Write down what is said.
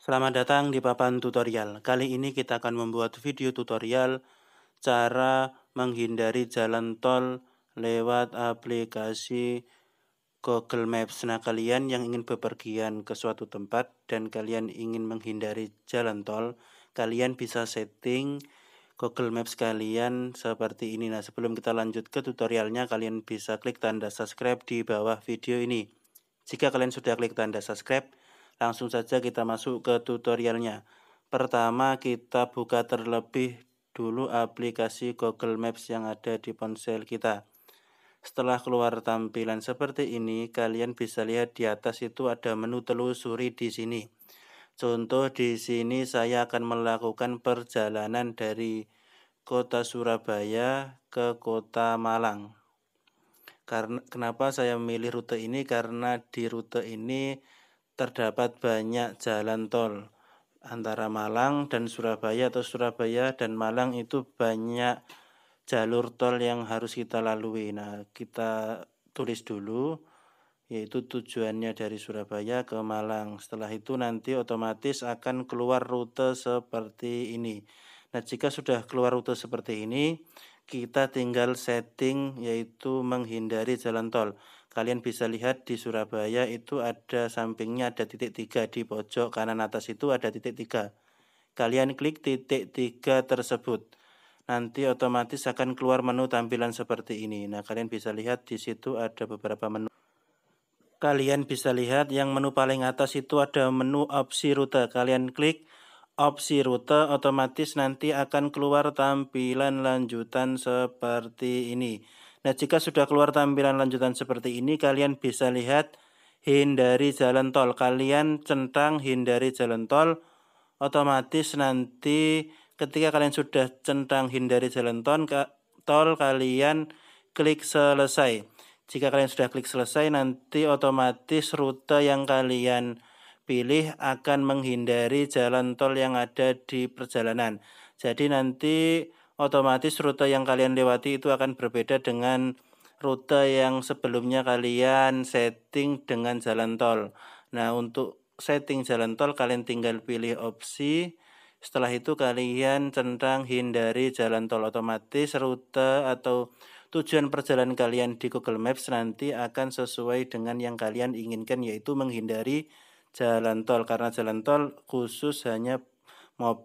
Selamat datang di papan tutorial. Kali ini kita akan membuat video tutorial cara menghindari jalan tol lewat aplikasi Google Maps. Nah, kalian yang ingin bepergian ke suatu tempat dan kalian ingin menghindari jalan tol, kalian bisa setting Google Maps kalian seperti ini. Nah, sebelum kita lanjut ke tutorialnya, kalian bisa klik tanda subscribe di bawah video ini. Jika kalian sudah klik tanda subscribe, Langsung saja kita masuk ke tutorialnya. Pertama kita buka terlebih dulu aplikasi Google Maps yang ada di ponsel kita. Setelah keluar tampilan seperti ini, kalian bisa lihat di atas itu ada menu telusuri di sini. Contoh di sini saya akan melakukan perjalanan dari kota Surabaya ke kota Malang. Karena kenapa saya memilih rute ini? Karena di rute ini terdapat banyak jalan tol antara Malang dan Surabaya atau Surabaya dan Malang itu banyak jalur tol yang harus kita lalui. Nah, kita tulis dulu yaitu tujuannya dari Surabaya ke Malang. Setelah itu nanti otomatis akan keluar rute seperti ini. Nah, jika sudah keluar rute seperti ini, kita tinggal setting yaitu menghindari jalan tol. Kalian bisa lihat di Surabaya itu ada sampingnya ada titik tiga di pojok kanan atas itu ada titik tiga. Kalian klik titik tiga tersebut. Nanti otomatis akan keluar menu tampilan seperti ini. Nah, kalian bisa lihat di situ ada beberapa menu. Kalian bisa lihat yang menu paling atas itu ada menu opsi rute. Kalian klik opsi rute otomatis nanti akan keluar tampilan lanjutan seperti ini. Nah, jika sudah keluar tampilan lanjutan seperti ini, kalian bisa lihat hindari jalan tol. Kalian centang hindari jalan tol, otomatis nanti ketika kalian sudah centang hindari jalan tol, tol kalian klik selesai. Jika kalian sudah klik selesai, nanti otomatis rute yang kalian pilih akan menghindari jalan tol yang ada di perjalanan. Jadi nanti otomatis rute yang kalian lewati itu akan berbeda dengan rute yang sebelumnya kalian setting dengan jalan tol. Nah, untuk setting jalan tol kalian tinggal pilih opsi setelah itu kalian centang hindari jalan tol otomatis rute atau tujuan perjalanan kalian di Google Maps nanti akan sesuai dengan yang kalian inginkan yaitu menghindari jalan tol karena jalan tol khusus hanya mobil